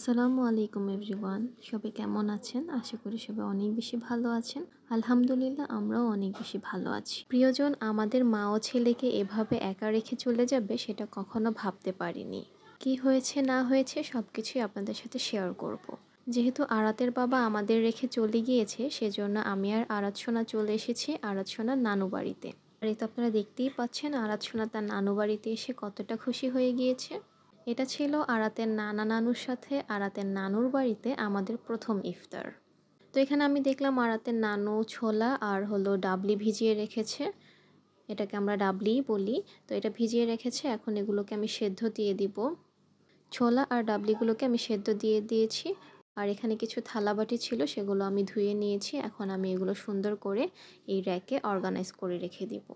আসসালামু আলাইকুম এভরিওয়ান সবাই কেমন আছেন আশা করি সবাই অনেক বেশি ভালো আছেন আলহামদুলিল্লাহ আমরাও অনেক বেশি ভালো আছি প্রিয়জন আমাদের মা ও ছেলেকে এভাবে একা রেখে চলে যাবে সেটা কখনো ভাবতে পারিনি কি হয়েছে না হয়েছে সব কিছুই আপনাদের সাথে শেয়ার করব। যেহেতু আরাতের বাবা আমাদের রেখে চলে গিয়েছে সেজন্য আমি আর আরাত সোনা চলে এসেছি আরাত সোনার নানু বাড়িতে আর এই তো আপনারা দেখতেই পাচ্ছেন আরাত সোনা তার নানু বাড়িতে এসে কতটা খুশি হয়ে গিয়েছে এটা ছিল আরাতের নানা নানুর সাথে আরাতের নানুর বাড়িতে আমাদের প্রথম ইফতার তো এখানে আমি দেখলাম আরাতের নানু ছোলা আর হলো ডাবলি ভিজিয়ে রেখেছে এটাকে আমরা ডাবলি বলি তো এটা ভিজিয়ে রেখেছে এখন এগুলোকে আমি সেদ্ধ দিয়ে দিব ছোলা আর ডাবলিগুলোকে আমি সেদ্ধ দিয়ে দিয়েছি আর এখানে কিছু থালাবাটি ছিল সেগুলো আমি ধুয়ে নিয়েছি এখন আমি এগুলো সুন্দর করে এই র্যাকে অর্গানাইজ করে রেখে দিব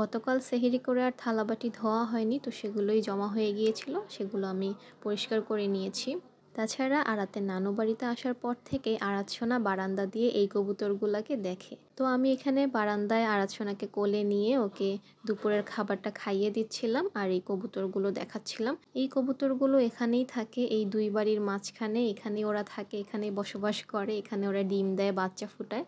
গতকাল সেহেরি করে আর থালাবাটি ধোয়া হয়নি তো সেগুলোই জমা হয়ে গিয়েছিল সেগুলো আমি পরিষ্কার করে নিয়েছি তাছাড়া আড়াতে নানু বাড়িতে আসার পর থেকে আড়াতসোনা বারান্দা দিয়ে এই কবুতরগুলোকে দেখে তো আমি এখানে বারান্দায় আড়াতসোনাকে কোলে নিয়ে ওকে দুপুরের খাবারটা খাইয়ে দিচ্ছিলাম আর এই কবুতরগুলো দেখাচ্ছিলাম এই কবুতরগুলো এখানেই থাকে এই দুই বাড়ির মাঝখানে এখানে ওরা থাকে এখানে বসবাস করে এখানে ওরা ডিম দেয় বাচ্চা ফুটায়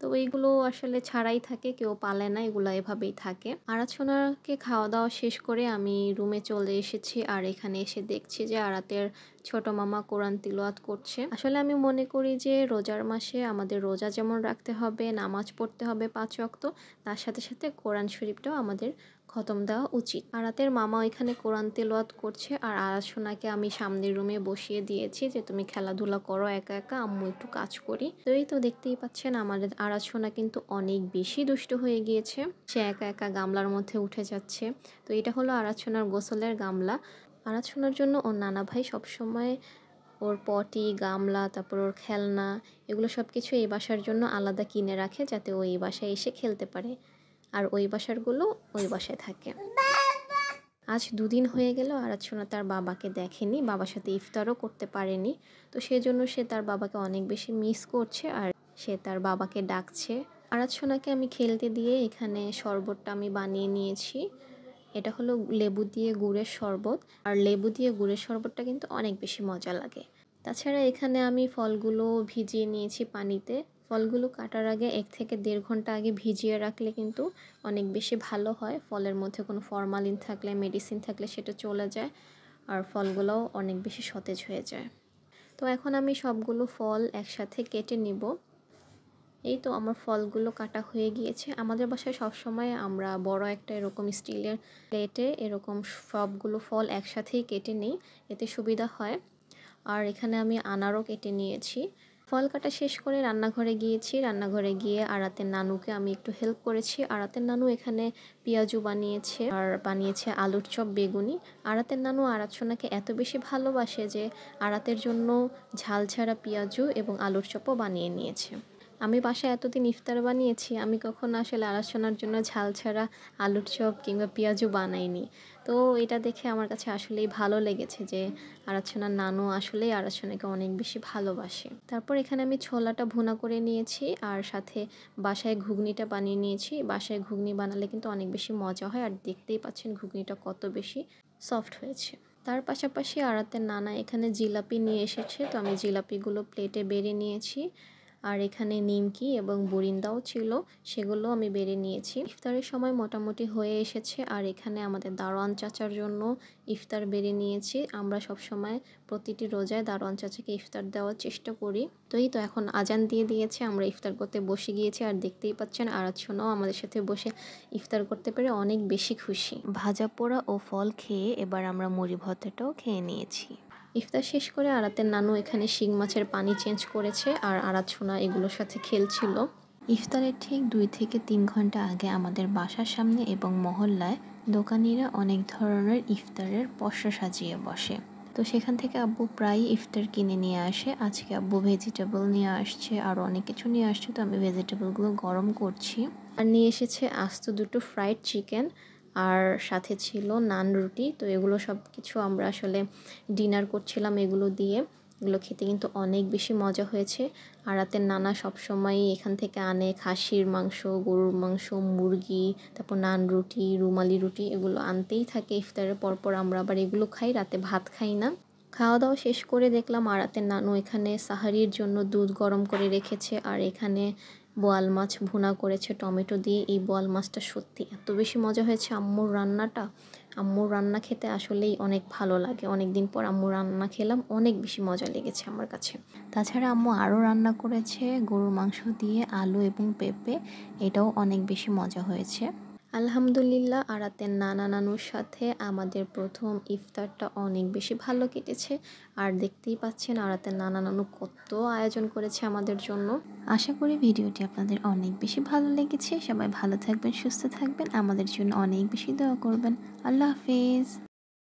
তো এইগুলো আসলে ছাড়াই থাকে কেউ পালে না এগুলো এভাবেই থাকে আরাচনাকে খাওয়া দাওয়া শেষ করে আমি রুমে চলে এসেছি আর এখানে এসে দেখছি যে আরাতের ছোট মামা কোরআন তিলওয়াত করছে আসলে আমি মনে করি যে রোজার মাসে আমাদের রোজা যেমন রাখতে হবে নামাজ পড়তে হবে পাঁচ রক্ত তার সাথে সাথে কোরআন শরীফটাও আমাদের খতম দেওয়া উচিত আরাতের মামা ওইখানে কোরআন তেলোয়াত করছে আর আরাসোনাকে আমি সামনের রুমে বসিয়ে দিয়েছি যে তুমি খেলাধুলা করো একা একা আম্মু একটু কাজ করি তো এই তো দেখতেই পাচ্ছেন আমাদের আরাসোনা কিন্তু অনেক বেশি দুষ্ট হয়ে গিয়েছে সে একা একা গামলার মধ্যে উঠে যাচ্ছে তো এটা হলো আরাচনার গোসলের গামলা আওয়াজ শোনার জন্য ওর নানা ভাই সবসময় ওর পটি গামলা তারপর ওর খেলনা এগুলো সব কিছু এই বাসার জন্য আলাদা কিনে রাখে যাতে ওই বাসায় এসে খেলতে পারে আর ওই বাসারগুলো ওই বাসায় থাকে আজ দুদিন হয়ে গেল আরাধনা তার বাবাকে দেখেনি বাবার সাথে ইফতারও করতে পারেনি তো সেজন্য সে তার বাবাকে অনেক বেশি মিস করছে আর সে তার বাবাকে ডাকছে আরাধনাকে আমি খেলতে দিয়ে এখানে শরবতটা আমি বানিয়ে নিয়েছি এটা হলো লেবু দিয়ে গুড়ের শরবত আর লেবু দিয়ে গুড়ের শরবতটা কিন্তু অনেক বেশি মজা লাগে তাছাড়া এখানে আমি ফলগুলো ভিজিয়ে নিয়েছি পানিতে ফলগুলো কাটার আগে এক থেকে দেড় ঘন্টা আগে ভিজিয়ে রাখলে কিন্তু অনেক বেশি ভালো হয় ফলের মধ্যে কোনো ফরমালিন থাকলে মেডিসিন থাকলে সেটা চলে যায় আর ফলগুলোও অনেক বেশি সতেজ হয়ে যায় তো এখন আমি সবগুলো ফল একসাথে কেটে নিব এই তো আমার ফলগুলো কাটা হয়ে গিয়েছে আমাদের বাসায় সবসময় আমরা বড় একটা এরকম স্টিলের প্লেটে এরকম সবগুলো ফল একসাথেই কেটে নিই এতে সুবিধা হয় আর এখানে আমি আনারও কেটে নিয়েছি ফল কাটা শেষ করে রান্নাঘরে গিয়েছি রান্নাঘরে গিয়ে আড়াতের নানুকে আমি একটু হেল্প করেছি আড়াতের নানু এখানে পেঁয়াজু বানিয়েছে আর বানিয়েছে আলুর চপ বেগুনি আড়াতের নানু আড়াচ্ছনাকে এত বেশি ভালোবাসে যে আড়াতের জন্য ঝাল ছাড়া পেঁয়াজু এবং আলুর চপও বানিয়ে নিয়েছে আমি বাসায় এতদিন ইফতার বানিয়েছি আমি কখনো আসলে আলোচনার জন্য ঝাল ছাড়া আলুর চপ কিংবা পেঁয়াজও বানাইনি তো এটা দেখে আমার কাছে আসলেই ভালো লেগেছে যে আরাচনার নানু আসলেই আড়াচ্ছনাকে অনেক বেশি ভালোবাসে তারপর এখানে আমি ছোলাটা ভুনা করে নিয়েছি আর সাথে বাসায় ঘুগনিটা বানিয়ে নিয়েছি বাসায় ঘুগনি বানালে কিন্তু অনেক বেশি মজা হয় আর দেখতেই পাচ্ছেন ঘুগনিটা কত বেশি সফট হয়েছে তার পাশাপাশি আড়াতে নানা এখানে জিলাপি নিয়ে এসেছে তো আমি জিলাপিগুলো প্লেটে বেড়ে নিয়েছি আর এখানে নিমকি এবং বরিন্দাও ছিল সেগুলো আমি বেড়ে নিয়েছি ইফতারের সময় মোটামুটি হয়ে এসেছে আর এখানে আমাদের দারোয়ান চাচার জন্য ইফতার বেড়ে নিয়েছি আমরা সব সময় প্রতিটি রোজায় দারোয়ান চাচাকে ইফতার দেওয়ার চেষ্টা করি তো এই তো এখন আজান দিয়ে দিয়েছে আমরা ইফতার করতে বসে গিয়েছি আর দেখতেই পাচ্ছেন আরাচ্ছনাও আমাদের সাথে বসে ইফতার করতে পেরে অনেক বেশি খুশি ভাজা পোড়া ও ফল খেয়ে এবার আমরা মুড়ি ভর্তাটাও খেয়ে নিয়েছি ইফতার শেষ করে আরাতের নানু এখানে শিং মাছের পানি চেঞ্জ করেছে আর আরাত সোনা এগুলোর সাথে খেলছিল ইফতারের ঠিক দুই থেকে তিন ঘন্টা আগে আমাদের বাসার সামনে এবং মহল্লায় দোকানিরা অনেক ধরনের ইফতারের পশা সাজিয়ে বসে তো সেখান থেকে আব্বু প্রায় ইফতার কিনে নিয়ে আসে আজকে আব্বু ভেজিটেবল নিয়ে আসছে আর অনেক কিছু নিয়ে আসছে তো আমি ভেজিটেবলগুলো গরম করছি আর নিয়ে এসেছে আস্ত দুটো ফ্রাইড চিকেন আর সাথে ছিল নান রুটি তো এগুলো সব কিছু আমরা আসলে ডিনার করছিলাম এগুলো দিয়ে এগুলো খেতে কিন্তু অনেক বেশি মজা হয়েছে আর রাতের নানা সবসময়ই এখান থেকে আনে খাসির মাংস গরুর মাংস মুরগি তারপর নান রুটি রুমালি রুটি এগুলো আনতেই থাকে ইফতারের পরপর আমরা আবার এগুলো খাই রাতে ভাত খাই না খাওয়া দাওয়া শেষ করে দেখলাম আড়াতে নানু এখানে সাহারির জন্য দুধ গরম করে রেখেছে আর এখানে বোয়াল মাছ ভুনা করেছে টমেটো দিয়ে এই বোয়াল মাছটা সত্যি এত বেশি মজা হয়েছে আম্মুর রান্নাটা আম্মুর রান্না খেতে আসলেই অনেক ভালো লাগে অনেক দিন পর আম্মু রান্না খেলাম অনেক বেশি মজা লেগেছে আমার কাছে তাছাড়া আম্মু আরও রান্না করেছে গরুর মাংস দিয়ে আলু এবং পেঁপে এটাও অনেক বেশি মজা হয়েছে আলহামদুলিল্লাহ আরাতের নানা নানুর সাথে আমাদের প্রথম ইফতারটা অনেক বেশি ভালো কেটেছে আর দেখতেই পাচ্ছেন আরাতের নানা নানু কত আয়োজন করেছে আমাদের জন্য আশা করি ভিডিওটি আপনাদের অনেক বেশি ভালো লেগেছে সবাই ভালো থাকবেন সুস্থ থাকবেন আমাদের জন্য অনেক বেশি দোয়া করবেন আল্লাহ হাফিজ